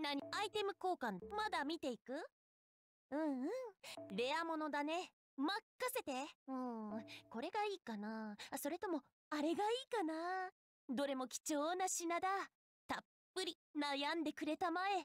何アイテム交換まだ見ていくうんうんレアものだね任せてうんこれがいいかなそれともあれがいいかなどれも貴重な品だたっぷり悩んでくれたまえ